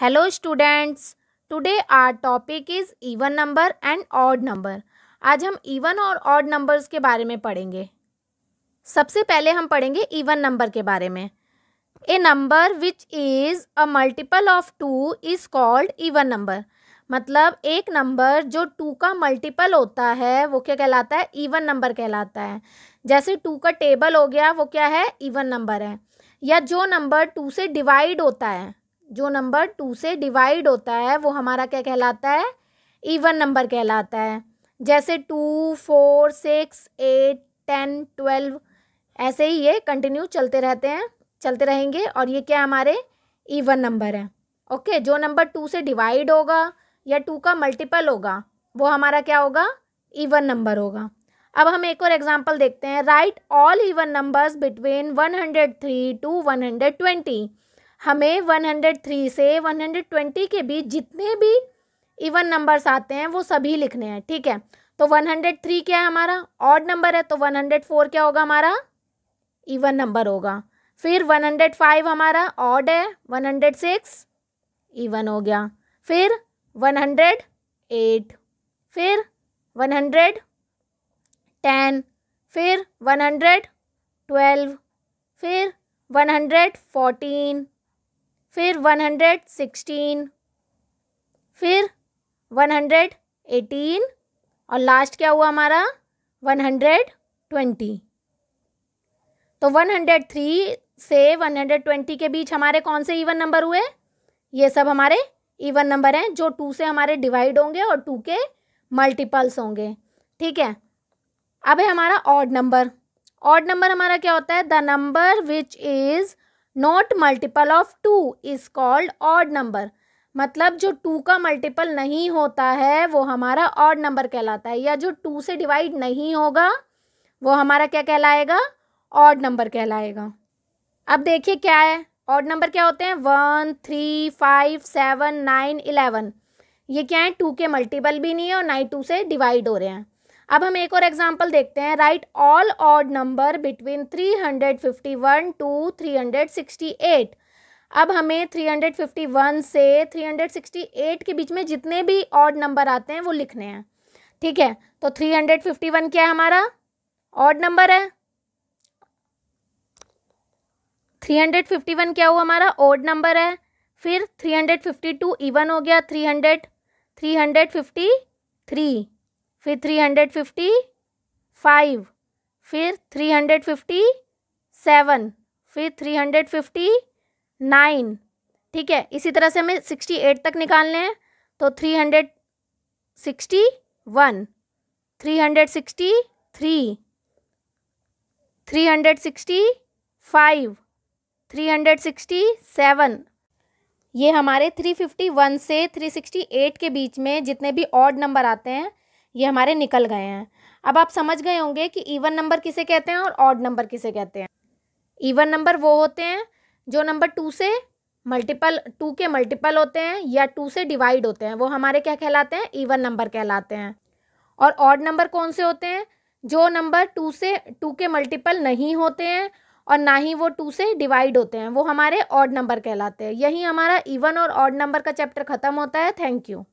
hello students today our topic is even number and odd number आज हम even और odd numbers के बारे में पढ़ेंगे सबसे पहले हम पढ़ेंगे इवन नंबर के बारे में a number which is a multiple of two is called even number मतलब एक नंबर जो टू का मल्टीपल होता है वो क्या कहलाता है इवन नंबर कहलाता है जैसे टू का टेबल हो गया वो क्या है इवन नंबर है या जो नंबर टू से डिवाइड होता है जो नंबर टू से डिवाइड होता है वो हमारा क्या कहलाता है इवन नंबर कहलाता है जैसे two four six eight ten twelve ऐसे ही ये कंटिन्यू चलते रहते हैं चलते रहेंगे और ये क्या हमारे इवन नंबर है ओके जो नंबर टू से डिवाइड होगा या टू का मल्टीपल होगा वो हमारा क्या होगा इवन नंबर होगा अब हम एक और एग्जाम्पल देखते हैं write all even numbers between one hundred three two one hundred twenty हमें 103 से 120 के बीच जितने भी इवन नंबर्स आते हैं वो सभी लिखने हैं ठीक है तो 103 क्या है हमारा ऑड नंबर है तो 104 क्या होगा हमारा इवन नंबर होगा फिर 105 हमारा ऑड है 106 इवन हो गया फिर 108 फिर 110 फिर 112 फिर 114 फिर वन हंड्रेड सिक्सटीन फिर वन हंड्रेड एटीन और लास्ट क्या हुआ हमारा वन हंड्रेड ट्वेंटी तो वन हंड्रेड थ्री से वन हंड्रेड ट्वेंटी के बीच हमारे कौन से इवन नंबर हुए ये सब हमारे इवन नंबर हैं जो टू से हमारे डिवाइड होंगे और टू के मल्टीपल्स होंगे ठीक है अब है हमारा ऑड नंबर ऑड नंबर हमारा क्या होता है the number which is not multiple of two is called odd number मतलब जो टू का मल्टीपल नहीं होता है वो हमारा ऑड नंबर कहलाता है या जो टू से डिवाइड नहीं होगा वो हमारा क्या कहलाएगा ऑड नंबर कहलाएगा अब देखिए क्या है ऑड नंबर क्या होते हैं one three five seven nine eleven ये क्या है टू के मल्टीपल भी नहीं है और नाइन टू से डिवाइड हो रहे हैं अब हम एक और एग्जाम्पल देखते हैं write all odd number between 351 hundred to 368 अब हमें 351 से 368 के बीच में जितने भी ऑड नंबर आते हैं वो लिखने हैं ठीक है तो 351 क्या है हमारा ऑड नंबर है 351 क्या हुआ हमारा ऑड नंबर है फिर 352 इवन हो गया 300 353 फिर थ्री हंड्रेड फिफ्टी फाइव फिर थ्री हंड्रेड फिफ्टी सेवन फिर थ्री हंड्रेड फिफ्टी नाइन ठीक है इसी तरह से हमें सिक्सटी एट तक निकालने हैं तो three hundred sixty one three hundred sixty three three hundred sixty five three hundred sixty seven ये हमारे थ्री फिफ्टी वन से थ्री सिक्सटी एट के बीच में जितने भी ऑड नंबर आते हैं ये हमारे निकल गए हैं अब आप समझ गए होंगे कि इवन नंबर किसे कहते हैं और ऑड नंबर किसे कहते हैं इवन नंबर वो होते हैं जो नंबर टू से मल्टीपल टू के मल्टीपल होते हैं या टू से डिवाइड होते हैं वो हमारे क्या कहलाते हैं इवन नंबर कहलाते हैं और ऑड नंबर कौन से होते हैं जो नंबर टू से टू के मल्टीपल नहीं होते हैं और ना ही वो टू से डिवाइड होते हैं वो हमारे ऑड नंबर कहलाते हैं यही हमारा इवन और ऑड नंबर का चैप्टर ख़त्म होता है थैंक यू